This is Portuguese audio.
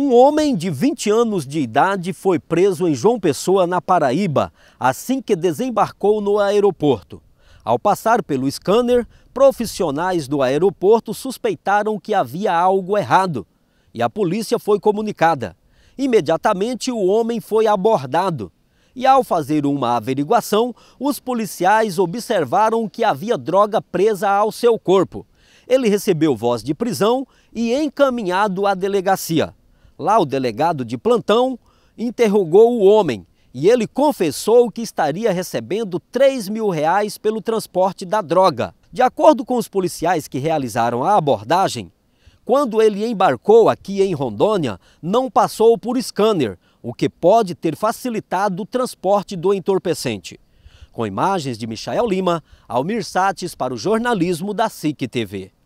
Um homem de 20 anos de idade foi preso em João Pessoa, na Paraíba, assim que desembarcou no aeroporto. Ao passar pelo scanner, profissionais do aeroporto suspeitaram que havia algo errado e a polícia foi comunicada. Imediatamente, o homem foi abordado. E ao fazer uma averiguação, os policiais observaram que havia droga presa ao seu corpo. Ele recebeu voz de prisão e encaminhado à delegacia. Lá o delegado de plantão interrogou o homem e ele confessou que estaria recebendo 3 mil reais pelo transporte da droga. De acordo com os policiais que realizaram a abordagem, quando ele embarcou aqui em Rondônia, não passou por scanner, o que pode ter facilitado o transporte do entorpecente. Com imagens de Michael Lima, Almir Sates para o jornalismo da SIC TV.